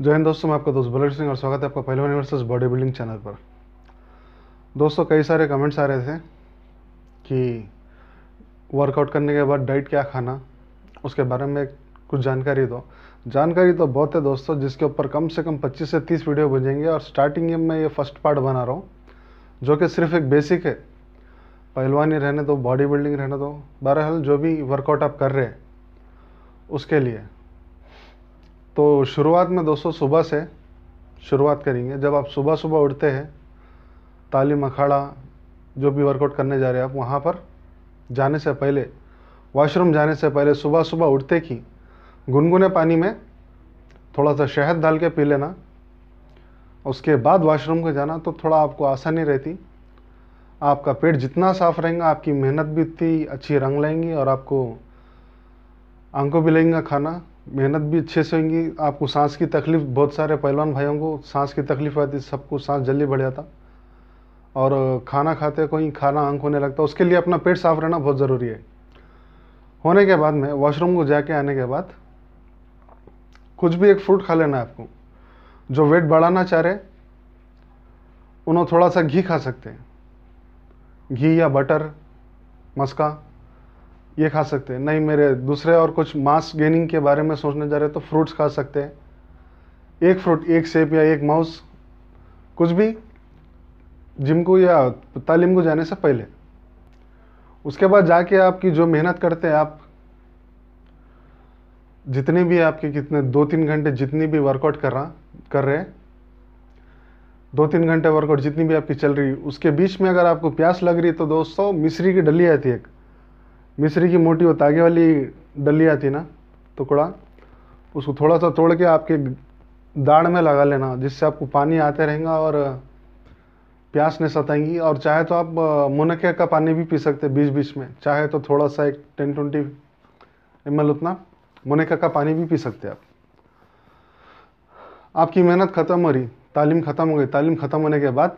जो हिंद दोस्तों मैं आपका दोस्त बलट सिंह और स्वागत है आपका पहलवान वर्सेज बॉडी बिल्डिंग चैनल पर दोस्तों कई सारे कमेंट्स आ रहे थे कि वर्कआउट करने के बाद डाइट क्या खाना उसके बारे में कुछ जानकारी दो जानकारी तो बहुत है दोस्तों जिसके ऊपर कम से कम 25 से 30 वीडियो बजेंगे और स्टार्टिंग में मैं ये फर्स्ट पार्ट बना रहा हूँ जो कि सिर्फ एक बेसिक है पहलवानी रहने दो बॉडी बिल्डिंग रहने दो बहरहाल जो भी वर्कआउट आप कर रहे हैं उसके लिए तो शुरुआत में दोस्तों सुबह से शुरुआत करेंगे जब आप सुबह सुबह उठते हैं तालीम अखाड़ा जो भी वर्कआउट करने जा रहे हैं आप वहाँ पर जाने से पहले वॉशरूम जाने से पहले सुबह सुबह उठते ही गुनगुने पानी में थोड़ा सा शहद डाल के पी लेना उसके बाद वॉशरूम को जाना तो थोड़ा आपको आसानी रहती आपका पेट जितना साफ रहेगा आपकी मेहनत भी उतनी अच्छी रंग लेंगी और आपको आंखों भी लेंगे खाना मेहनत भी अच्छे से होगी आपको सांस की तकलीफ़ बहुत सारे पहलवान भाइयों को सांस की तकलीफ आती सबको सांस जल्दी बढ़ जाता और खाना खाते कोई खाना अंक होने लगता उसके लिए अपना पेट साफ रहना बहुत ज़रूरी है होने के बाद में वॉशरूम को जाके आने के बाद कुछ भी एक फ्रूट खा लेना है आपको जो वेट बढ़ाना चाह रहे उन्होंने थोड़ा सा घी खा सकते हैं घी या बटर मस्का ये खा सकते हैं नहीं मेरे दूसरे और कुछ मास गेनिंग के बारे में सोचने जा रहे हैं तो फ्रूट्स खा सकते हैं एक फ्रूट एक सेब या एक माउस कुछ भी जिम को या तालीम को जाने से पहले उसके बाद जाके आपकी जो मेहनत करते हैं आप जितने भी आपके कितने दो तीन घंटे जितनी भी वर्कआउट कर रहा कर रहे हैं दो तीन घंटे वर्कआउट जितनी भी आपकी चल रही उसके बीच में अगर आपको प्यास लग रही तो दोस्तों मिश्री की डली आती है एक मिश्री की मोटी वो तागे वाली डली आती ना टुकड़ा उसको थोड़ा सा तोड़ के आपके दाढ़ में लगा लेना जिससे आपको पानी आते रहेगा और प्यास नहीं सताएंगी और चाहे तो आप मुनके का पानी भी पी सकते बीच बीच में चाहे तो थोड़ा सा एक टेन ट्वेंटी एम एल उतना मुनका का पानी भी पी सकते आप आपकी मेहनत ख़त्म हो रही तालीम ख़त्म हो गई तालीम ख़त्म होने के बाद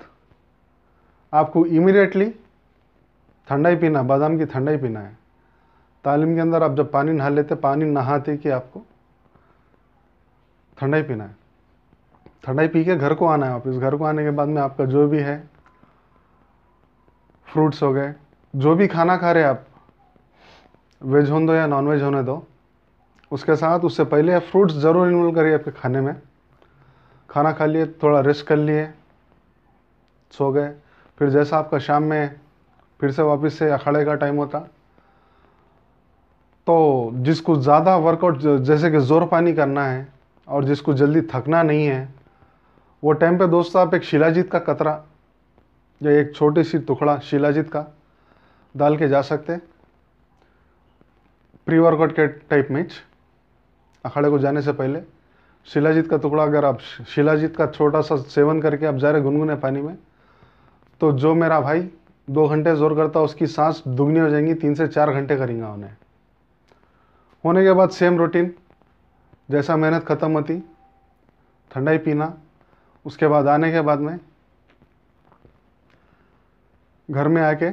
आपको इमीडिएटली ठंडाई पीना बादाम की ठंडाई पीना है तालीम के अंदर आप जब पानी नहा लेते पानी नहाते कि आपको ठंडा ही पीना है ठंडा ही पी के घर को आना है वापस घर को आने के बाद में आपका जो भी है फ्रूट्स हो गए जो भी खाना खा रहे आप वेज होने दो या नॉन वेज होने दो उसके साथ उससे पहले आप फ्रूट्स ज़रूर इन्वॉल्व करिए आपके खाने में खाना खा लिए थोड़ा रेस्ट कर लिए सो गए फिर जैसा आपका शाम में फिर से वापस से अखाड़े का टाइम होता तो जिसको ज़्यादा वर्कआउट जैसे कि ज़ोर पानी करना है और जिसको जल्दी थकना नहीं है वो टाइम पे दोस्तों आप एक शिलाजीत का कतरा या एक छोटी सी टुकड़ा शिलाजीत का डाल के जा सकते प्री वर्कआउट के टाइप मिच अखाड़े को जाने से पहले शिलाजीत का टुकड़ा अगर आप शिलाजीत का छोटा सा सेवन करके आप जा रहे गुनगुने पानी में तो जो मेरा भाई दो घंटे जोर करता उसकी सांस दुगनी हो जाएंगी तीन से चार घंटे करेंगे उन्हें होने के बाद सेम रूटीन जैसा मेहनत ख़त्म होती ठंडाई पीना उसके बाद आने के बाद में घर में आके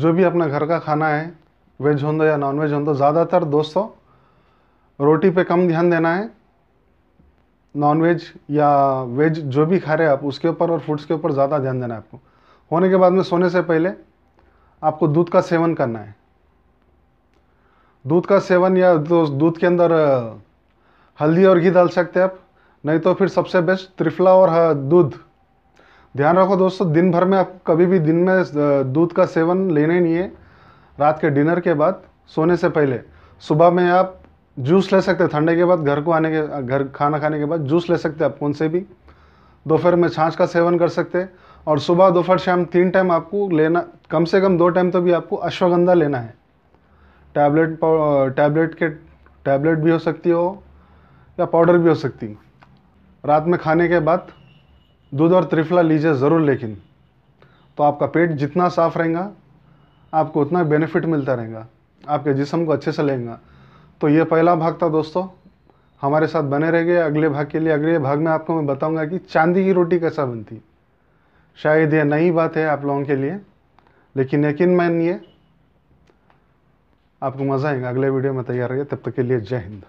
जो भी अपना घर का खाना है वेज हों या नॉन वेज हों ज़्यादातर दोस्तों रोटी पे कम ध्यान देना है नॉन वेज या वेज जो भी खा रहे हैं आप उसके ऊपर और फूड्स के ऊपर ज़्यादा ध्यान देना है आपको होने के बाद में सोने से पहले आपको दूध का सेवन करना है दूध का सेवन या दूध के अंदर हल्दी और घी डाल सकते हैं आप नहीं तो फिर सबसे बेस्ट त्रिफला और दूध ध्यान रखो दोस्तों दिन भर में आप कभी भी दिन में दूध का सेवन लेना ही नहीं है रात के डिनर के बाद सोने से पहले सुबह में आप जूस ले सकते हैं ठंडे के बाद घर को आने के घर खाना खाने के बाद जूस ले सकते हैं आप कौन से भी दोपहर में छाछ का सेवन कर सकते हैं और सुबह दोपहर शाम तीन टाइम आपको लेना कम से कम दो टाइम तो भी आपको अश्वगंधा लेना है टैबलेट टैबलेट के टैबलेट भी हो सकती हो या पाउडर भी हो सकती रात में खाने के बाद दूध और त्रिफला लीजिए ज़रूर लेकिन तो आपका पेट जितना साफ रहेगा आपको उतना बेनिफिट मिलता रहेगा आपके जिसम को अच्छे से लेंगे तो ये पहला भाग था दोस्तों हमारे साथ बने रह गए अगले भाग के लिए अगले भाग में आपको मैं बताऊंगा कि चांदी की रोटी कैसा बनती शायद यह नई बात है आप लोगों के लिए लेकिन यकीन मानिए आपको मज़ा आएगा अगले वीडियो में तैयार रहिए तब तक के लिए जय हिंद